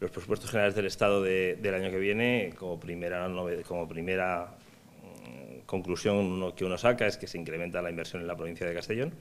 los presupuestos generales del Estado del año que viene, como primera, como primera mm, conclusión que uno saca es que se incrementa la inversión en la provincia de Castellón,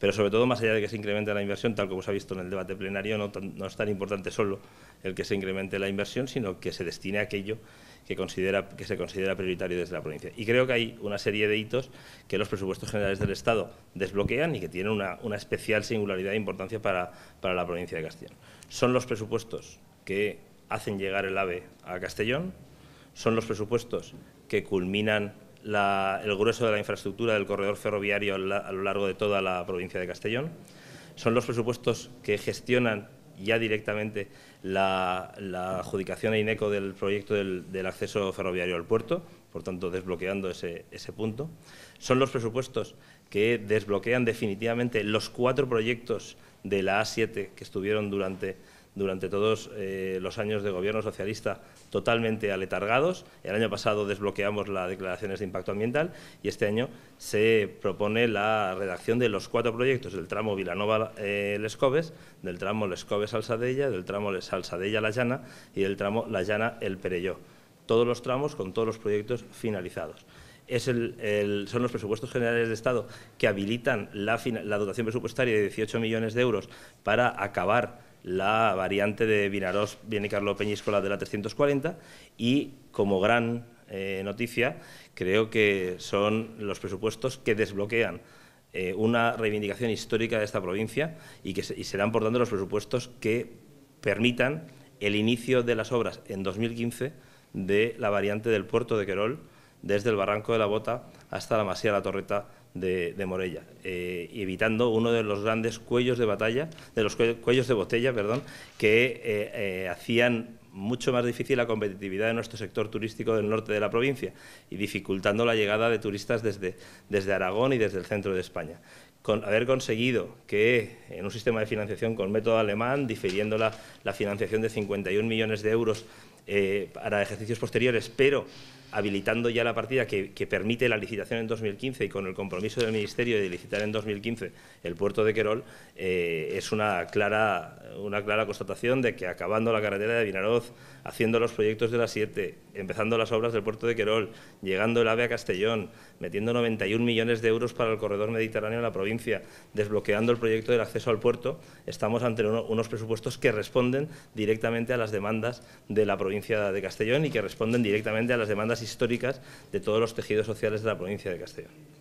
pero sobre todo más allá de que se incremente la inversión, tal como se ha visto en el debate plenario, no, es tan importante solo el que se incremente la inversión, sino que se destine a aquello que, considera, que se considera prioritario desde la provincia. Y creo que hay una serie de hitos que los presupuestos generales del Estado desbloquean y que tienen una, especial singularidad e importancia para la provincia de Castellón. Son los presupuestos que hacen llegar el AVE a Castellón, son los presupuestos que culminan el grueso de la infraestructura del corredor ferroviario a lo largo de toda la provincia de Castellón, son los presupuestos que gestionan ya directamente la, adjudicación a e INECO del proyecto del, acceso ferroviario al puerto, por tanto desbloqueando ese, ese punto. Son los presupuestos que desbloquean definitivamente los cuatro proyectos de la A7 que estuvieron durante durante todos eh, los años de gobierno socialista totalmente aletargados. El año pasado desbloqueamos las declaraciones de impacto ambiental y este año se propone la redacción de los cuatro proyectos del tramo vilanova eh, lescoves del tramo lescoves alsadella del tramo Alsadella-La Llana y del tramo La Llana-El Perelló. Todos los tramos con todos los proyectos finalizados. son los presupuestos generales de Estado que habilitan la, la dotación presupuestaria de 18 millones de euros para acabar la variante de Vinarós viene Carlo Peñíscola de la 340 y como gran eh, noticia creo que son los presupuestos que desbloquean eh, una reivindicación histórica de esta provincia y que se, y serán por tanto los presupuestos que permitan el inicio de las obras en 2015 de la variante del puerto de Querol desde el barranco de la Bota hasta la masía de la Torreta de, Morella, eh, evitando uno de los grandes cuellos de batalla, de los cuellos de botella, perdón, que eh, eh, hacían mucho más difícil la competitividad de nuestro sector turístico del norte de la provincia y dificultando la llegada de turistas desde, desde Aragón y desde el centro de España. Con haber conseguido que en un sistema de financiación con método alemán, difiriendo la, la financiación de 51 millones de euros eh, para ejercicios posteriores, pero habilitando ya la partida que, permite la licitación en 2015 y con el compromiso del Ministerio de licitar en 2015 el puerto de Querol, eh, es una clara, una clara constatación de que acabando la carretera de Vinaroz, haciendo los proyectos de la 7, empezando las obras del puerto de Querol, llegando el AVE a Castellón, metiendo 91 millones de euros para el corredor mediterráneo en la provincia, desbloqueando el proyecto del acceso al puerto, estamos ante unos presupuestos que responden directamente a las demandas de la provincia de Castellón y que responden directamente a las demandas históricas de todos los tejidos sociales de la provincia de Castellón.